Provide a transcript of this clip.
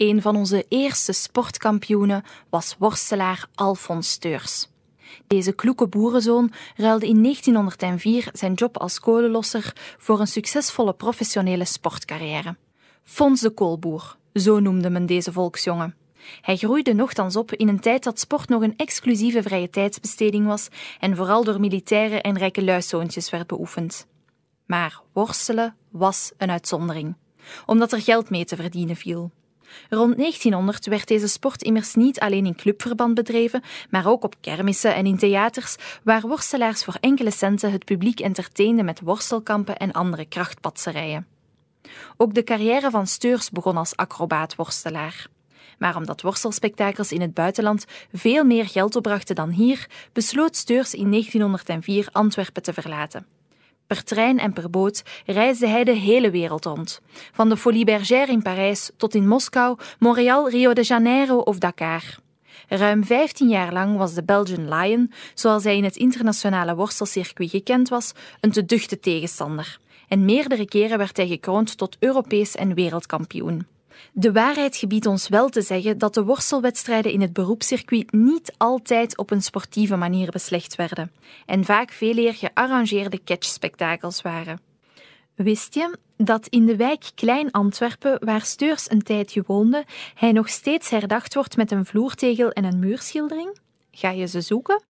Een van onze eerste sportkampioenen was worstelaar Alfons Steurs. Deze kloeke boerenzoon ruilde in 1904 zijn job als kolenlosser voor een succesvolle professionele sportcarrière. Fons de Koolboer, zo noemde men deze volksjongen. Hij groeide nochtans op in een tijd dat sport nog een exclusieve vrije tijdsbesteding was en vooral door militairen en rijke luiszoontjes werd beoefend. Maar worstelen was een uitzondering, omdat er geld mee te verdienen viel. Rond 1900 werd deze sport immers niet alleen in clubverband bedreven, maar ook op kermissen en in theaters, waar worstelaars voor enkele centen het publiek entertainden met worstelkampen en andere krachtpatserijen. Ook de carrière van Steurs begon als acrobaatworstelaar. Maar omdat worstelspectakels in het buitenland veel meer geld opbrachten dan hier, besloot Steurs in 1904 Antwerpen te verlaten. Per trein en per boot reisde hij de hele wereld rond. Van de Folie Bergère in Parijs tot in Moskou, Montreal, Rio de Janeiro of Dakar. Ruim 15 jaar lang was de Belgian Lion, zoals hij in het internationale worstelcircuit gekend was, een te duchte tegenstander. En meerdere keren werd hij gekroond tot Europees en wereldkampioen. De waarheid gebiedt ons wel te zeggen dat de worstelwedstrijden in het beroepscircuit niet altijd op een sportieve manier beslecht werden en vaak veel meer gearrangeerde catchspectakels waren. Wist je dat in de wijk Klein Antwerpen, waar Steurs een tijdje woonde, hij nog steeds herdacht wordt met een vloertegel en een muurschildering? Ga je ze zoeken?